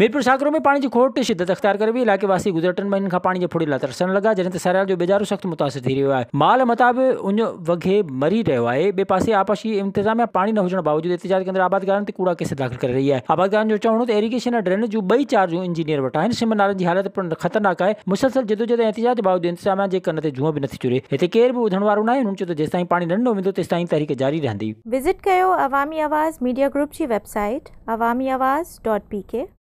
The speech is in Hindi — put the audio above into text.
મીરપુર સાગરોમાં પાણીથી ખોટી શિદ્દત અખ્તિયાર गुजरटन में इनका पानी के फुड़ी ફોડી તરસણ लगा जैसे सरहाल जो बेजारो सख्त मुतासर थी रो है माल मताब उन वगे मरी रो है बे पास आपाशी इंतजाम पानी न होने बावजूद एतिजाज के अंदर आबादगारनि ते कूड़ा केस दाख़िल कर रही है आबादगार जो चवणो त इरीगेशन ऐं ड्रेनेज बई चार जो इंजीनियर वटि आहिनि सिमनारनि जी हालति ख़तरनाक है मुसलसल जिदोजहद ऐं बावजूद इंतजाम के कन ते जूअं बि नथी चुरे हिते केरु बि ॿुधण वारो न आहे हुननि चयो त जेसिताईं पाणी जारी रही विज़िट कर अवामी आवाज़ मीडिया ग्रुप की website Awami Awaz dot P के